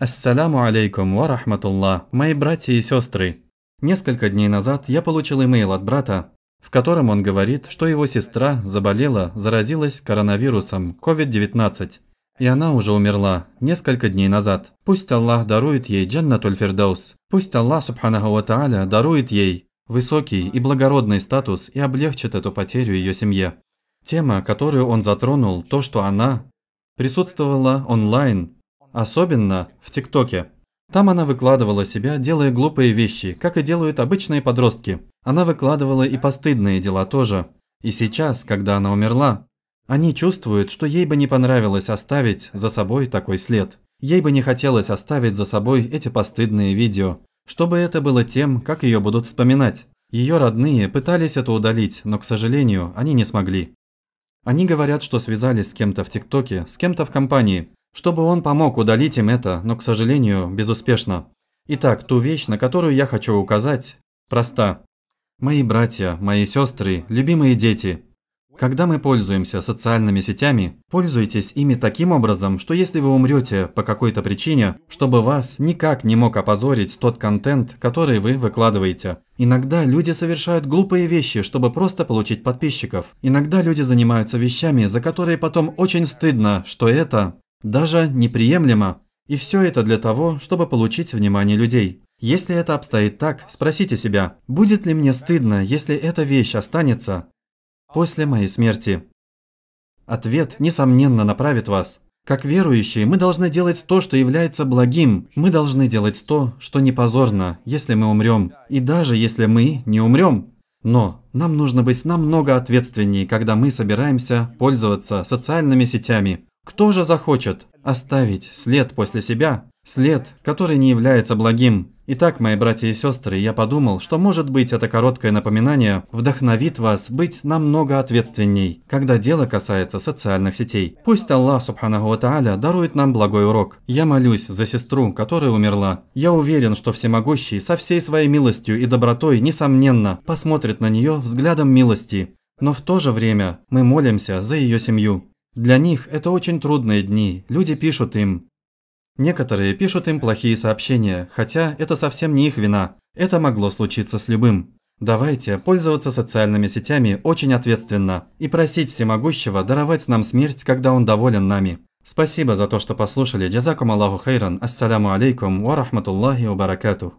Ассаляму алейкум ва рахматулла. мои братья и сестры. Несколько дней назад я получил имейл от брата, в котором он говорит, что его сестра заболела, заразилась коронавирусом COVID-19. И она уже умерла несколько дней назад. Пусть Аллах дарует ей джаннатуль фирдаус. Пусть Аллах, субханаху ва тааля, дарует ей высокий и благородный статус и облегчит эту потерю ее семье. Тема, которую он затронул, то, что она присутствовала онлайн Особенно в ТикТоке. Там она выкладывала себя, делая глупые вещи, как и делают обычные подростки. Она выкладывала и постыдные дела тоже. И сейчас, когда она умерла, они чувствуют, что ей бы не понравилось оставить за собой такой след. Ей бы не хотелось оставить за собой эти постыдные видео, чтобы это было тем, как ее будут вспоминать. Ее родные пытались это удалить, но, к сожалению, они не смогли. Они говорят, что связались с кем-то в ТикТоке, с кем-то в компании, чтобы он помог удалить им это, но, к сожалению, безуспешно. Итак, ту вещь, на которую я хочу указать, проста. Мои братья, мои сестры, любимые дети. Когда мы пользуемся социальными сетями, пользуйтесь ими таким образом, что если вы умрете по какой-то причине, чтобы вас никак не мог опозорить тот контент, который вы выкладываете. Иногда люди совершают глупые вещи, чтобы просто получить подписчиков. Иногда люди занимаются вещами, за которые потом очень стыдно, что это даже неприемлемо. И все это для того, чтобы получить внимание людей. Если это обстоит так, спросите себя, будет ли мне стыдно, если эта вещь останется после моей смерти? Ответ, несомненно, направит вас. Как верующие, мы должны делать то, что является благим. Мы должны делать то, что не позорно, если мы умрем. И даже если мы не умрем. Но нам нужно быть намного ответственнее, когда мы собираемся пользоваться социальными сетями, кто же захочет оставить след после себя? След, который не является благим. Итак, мои братья и сестры, я подумал, что, может быть, это короткое напоминание вдохновит вас быть намного ответственней, когда дело касается социальных сетей. Пусть Аллах, субханаху тааля, дарует нам благой урок. Я молюсь за сестру, которая умерла. Я уверен, что Всемогущий со всей своей милостью и добротой, несомненно, посмотрит на нее взглядом милости. Но в то же время мы молимся за ее семью. Для них это очень трудные дни, люди пишут им. Некоторые пишут им плохие сообщения, хотя это совсем не их вина. Это могло случиться с любым. Давайте пользоваться социальными сетями очень ответственно и просить Всемогущего даровать нам смерть, когда он доволен нами. Спасибо за то, что послушали. Джазакум Аллаху Хайран. Ассаляму алейкум ва рахматуллахи ва баракату.